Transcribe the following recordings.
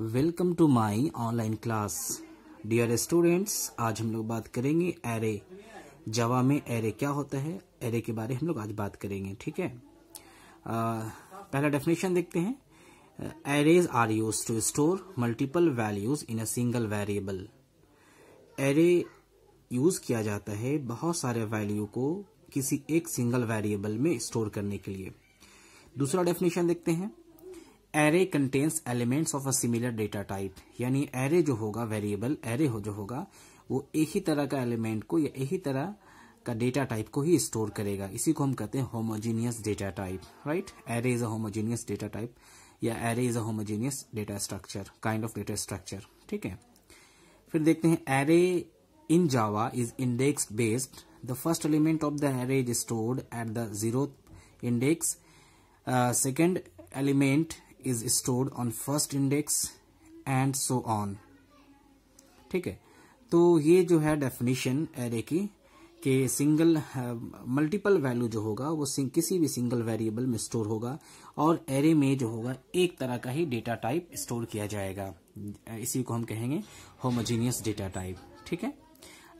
welcome to my online class dear students आज हम लोग बात करेंगे एरे जवा में एरे क्या होता है एरे के बारे हम लोग आज बात करेंगे ठीक है पहला डेफिनेशन देखते हैं arrays are use to store multiple values in a single variable array use किया जाता है बहुत सारे वैल्यू को किसी एक सिंगल वेरिएबल में स्टोर करने के लिए दूसरा डेफिनेशन देखते हैं array contains elements of a similar data type यानी एरे जो होगा वेरिएबल एरे हो जो होगा वो एक ही तरह का एलिमेंट को या एक ही तरह का डेटा टाइप को ही स्टोर करेगा इसी को हम कहते हैं homogeneous data type right array is a homogeneous data type या array is a homogeneous data structure kind of data structure ठीक है फिर देखते हैं array in Java is index based the first element of the array is stored at the zero index second element is stored on first index and so on ठीक है तो ये जो है डेफिनेशन एरे की कि सिंगल मल्टीपल वैल्यू जो होगा वो किसी भी सिंगल वेरिएबल में स्टोर होगा और एरे में जो होगा एक तरह का ही डेटा टाइप स्टोर किया जाएगा uh, इसी को हम कहेंगे होमोजीनियस डेटा टाइप ठीक है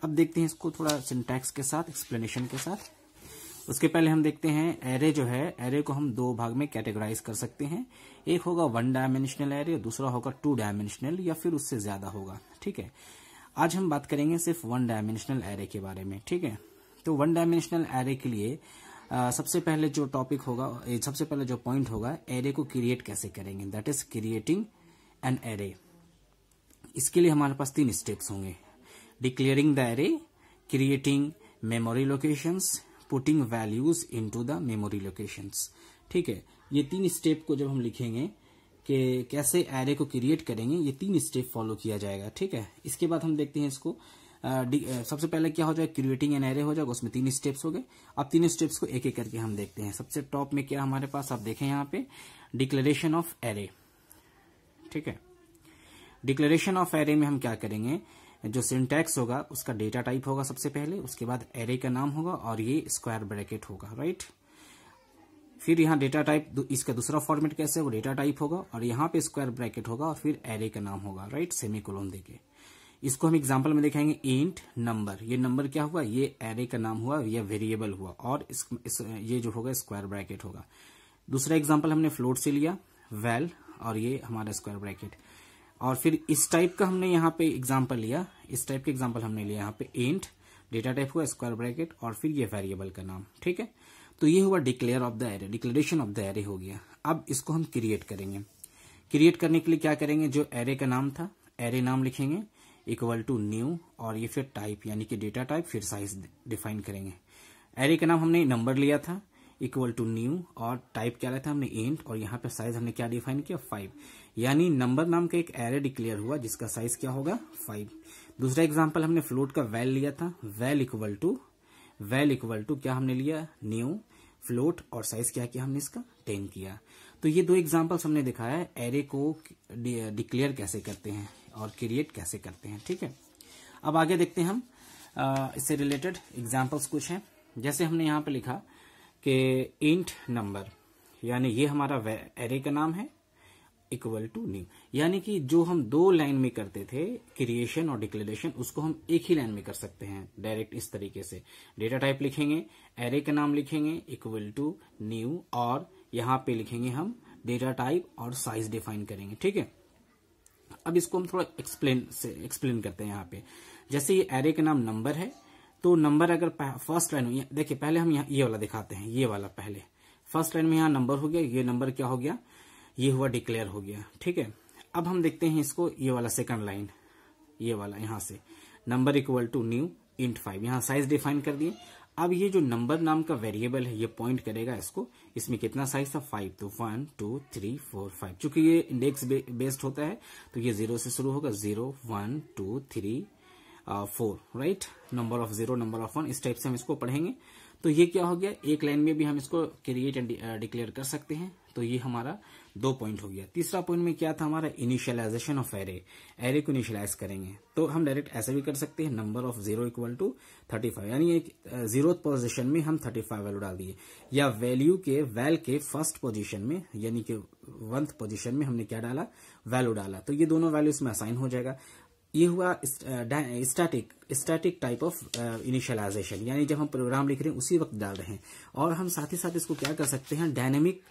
अब देखते हैं इसको थोड़ा सिंटैक्स के साथ एक्सप्लेनेशन के साथ उसके पहले हम देखते हैं एरे जो है एरे को हम दो भाग में कैटेगराइज कर सकते हैं एक होगा वन डायमेंशनल एरे और दूसरा होगा टू डायमेंशनल या फिर उससे ज्यादा होगा ठीक है आज हम बात करेंगे सिर्फ वन डायमेंशनल एरे के बारे में ठीक है तो वन डायमेंशनल एरे के लिए आ, सबसे पहले जो टॉपिक होगा सबसे पहले जो पॉइंट होगा एरे को क्रिएट कैसे करेंगे that is creating an array इसके लिए हमारे पास तीन स्टेप्स होंगे declaring the array creating memory locations putting values to the memory locations ठीक है ये तीन स्टेप को जब हम लिखेंगे कि कैसे एरे को क्रिएट करेंगे ये तीन स्टेप फॉलो किया जाएगा ठीक है इसके बाद हम देखते हैं इसको आ, सबसे पहले क्या हो जाएगा क्रिएटिंग एन एरे हो जाएगा उसमें तीन स्टेप्स हो गए अब तीन स्टेप्स को एक एक करके हम देखते हैं सबसे टॉप में क्या हमारे पास आप देखें यहाँ पे डिक्लेरेशन ऑफ एरे ठीक है डिक्लेरेशन ऑफ एरे में हम क्या करेंगे जो सिंटैक्स होगा उसका डेटा टाइप होगा सबसे पहले उसके बाद एरे का नाम होगा और ये स्क्वायर ब्रैकेट होगा राइट फिर यहाँ डेटा टाइप इसका दूसरा फॉर्मेट कैसे है वो डेटा टाइप होगा और यहाँ पे स्क्वायर ब्रैकेट होगा और फिर एरे का नाम होगा राइट सेमी कोलोन देके इसको हम एग्जाम्पल में देखेंगे इंट नंबर ये नंबर क्या हुआ ये एरे का नाम हुआ या वेरिएबल हुआ और इस, इस, ये जो होगा स्क्वायर ब्रैकेट होगा दूसरा एग्जाम्पल हमने फ्लोट से लिया वेल well, और ये हमारा स्क्वायर ब्रैकेट और फिर इस टाइप का हमने यहाँ पे एग्जाम्पल लिया इस टाइप के एग्जाम्पल हमने लिया यहाँ पे एंट डेटा टाइप हुआ स्क्वायर ब्रैकेट और फिर ये वेरिएबल का नाम ठीक है तो ये हुआ declare of the array declaration of the array हो गया अब इसको हम क्रिएट करेंगे क्रिएट करने के लिए क्या करेंगे जो एरे का नाम था एरे नाम लिखेंगे इक्वल टू न्यू और ये फिर टाइप यानी कि डेटा टाइप फिर साइज डिफाइन करेंगे एरे का नाम हमने नंबर लिया था इक्वल टू न्यू और टाइप क्या रहता है हमने इंट और यहाँ पे साइज हमने क्या डिफाइन किया फाइव यानी नंबर नाम का एक एरे डिक्लेयर हुआ जिसका साइज क्या होगा फाइव दूसरा एग्जाम्पल हमने फ्लोट का वेल लिया था वेल इक्वल टू वेल इक्वल टू क्या हमने लिया न्यू फ्लोट और साइज क्या किया हमने इसका टेन किया तो ये दो एग्जाम्पल्स हमने दिखाया है एरे को डिक्लेयर कैसे करते हैं और क्रिएट कैसे करते हैं ठीक है अब आगे देखते हैं हम इससे रिलेटेड एग्जाम्पल्स कुछ हैं जैसे हमने यहाँ पे लिखा कि इंट नंबर यानी ये हमारा एरे का नाम है इक्वल टू न्यू यानी कि जो हम दो लाइन में करते थे क्रिएशन और डिक्लेरेशन उसको हम एक ही लाइन में कर सकते हैं डायरेक्ट इस तरीके से डेटा टाइप लिखेंगे एरे का नाम लिखेंगे इक्वल टू न्यू और यहां पे लिखेंगे हम डेटा टाइप और साइज डिफाइन करेंगे ठीक है अब इसको हम थोड़ा एक्सप्लेन से एक्सप्लेन करते हैं यहाँ पे जैसे ये एरे का नाम नंबर है तो नंबर अगर फर्स्ट लाइन देखिए पहले हम यहाँ ये वाला दिखाते हैं ये वाला पहले फर्स्ट लाइन में यहाँ नंबर हो गया ये नंबर क्या हो गया ये हुआ डिक्लेयर हो गया ठीक है अब हम देखते हैं इसको ये वाला सेकंड लाइन ये वाला यहाँ से number equal to new int five यहाँ साइज डिफाइन कर दिए अब ये जो नंबर नाम का वेरिएबल है ये पॉइंट करेगा इसको इसमें कितना साइज था फाइव तो one two three four five चूंकि ये इंडेक्स बेस्ड होता है तो ये जीरो से शुरू होगा zero one two three four right number of zero number of one इस टाइप से हम इसको पढ़ेंगे तो ये क्या हो गया एक लाइन में भी हम इसको क्रिएट एंड डिक्लेयर कर सकते हैं तो ये हमारा दो पॉइंट हो गया तीसरा पॉइंट में क्या था हमारा इनिशियलाइजेशन ऑफ एरे एरे को इनिशियलाइज करेंगे तो हम डायरेक्ट ऐसे भी कर सकते हैं number of zero equal to thirty five यानी एक जीरो पोजिशन में हम थर्टी फाइव वैल्यू डाल दिए या वैल्यू के वैल के फर्स्ट पोजिशन में यानी कि वंथ पोजिशन में हमने क्या डाला वैल्यू डाला तो ये दोनों वैल्यू इसमें असाइन हो जाएगा ये हुआ static static type of initialization यानी जब हम प्रोग्राम लिख रहे हैं उसी वक्त डाल रहे हैं और हम साथ ही साथ इसको क्या कर सकते हैं डायनेमिक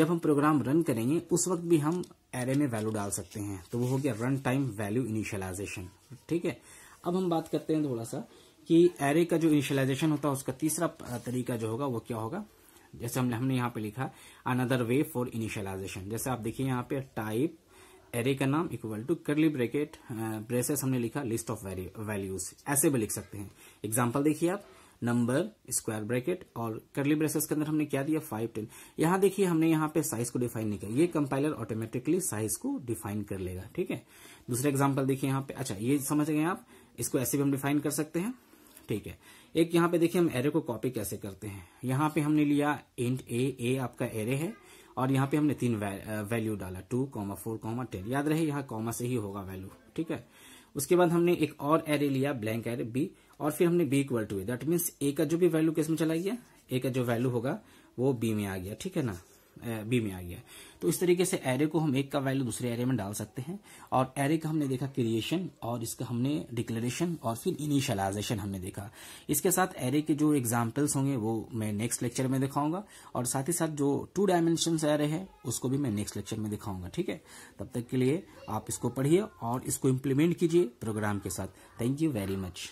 जब हम प्रोग्राम रन करेंगे उस वक्त भी हम एरे में वैल्यू डाल सकते हैं तो वो हो गया रन टाइम वैल्यू इनिशियलाइजेशन ठीक है अब हम बात करते हैं थोड़ा सा कि एरे का जो इनिशियलाइजेशन होता है उसका तीसरा तरीका जो होगा वो क्या होगा जैसे हमने हमने यहाँ पे लिखा अनदर वे फॉर इनिशियलाइजेशन जैसे आप देखिए यहाँ पे टाइप एरे का नाम equal to curly bracket braces हमने लिखा लिस्ट ऑफ वैल्यूज ऐसे भी लिख सकते हैं एग्जाम्पल देखिए आप नंबर स्क्वायर ब्रैकेट और करली ब्रेसेस के अंदर हमने क्या दिया फाइव टेन यहां देखिए हमने यहां पे साइज को डिफाइन नहीं किया ये कंपाइलर ऑटोमेटिकली साइज को डिफाइन कर लेगा ठीक है दूसरा एग्जाम्पल देखिए यहाँ पे अच्छा ये समझ गए आप इसको ऐसे भी हम डिफाइन कर सकते हैं ठीक है एक यहाँ पे देखिए हम एरे को कॉपी कैसे करते हैं यहाँ पे हमने लिया इंट ए ए आपका एरे है और यहाँ पे हमने तीन वैल्यू डाला two comma four comma ten याद रहे यहाँ कॉमा से ही होगा वैल्यू ठीक है उसके बाद हमने एक और एरे लिया ब्लैंक एरे बी और फिर हमने B equal to A that means A का जो भी वैल्यू किसमें चला गया ए का जो वैल्यू होगा वो बी में आ गया ठीक है ना बी में आ गया तो इस तरीके से एरे को हम एक का वैल्यू दूसरे एरे में डाल सकते हैं और एरे का हमने देखा क्रिएशन और इसका हमने डिक्लेरेशन और फिर इनिशियलाइजेशन हमने देखा इसके साथ एरे के जो एग्जाम्पल्स होंगे वो मैं नेक्स्ट लेक्चर में दिखाऊंगा और साथ ही साथ जो टू डायमेंशन एरे है उसको भी मैं नेक्स्ट लेक्चर में दिखाऊंगा ठीक है तब तक के लिए आप इसको पढ़िए और इसको इम्प्लीमेंट कीजिए प्रोग्राम के साथ थैंक यू वेरी मच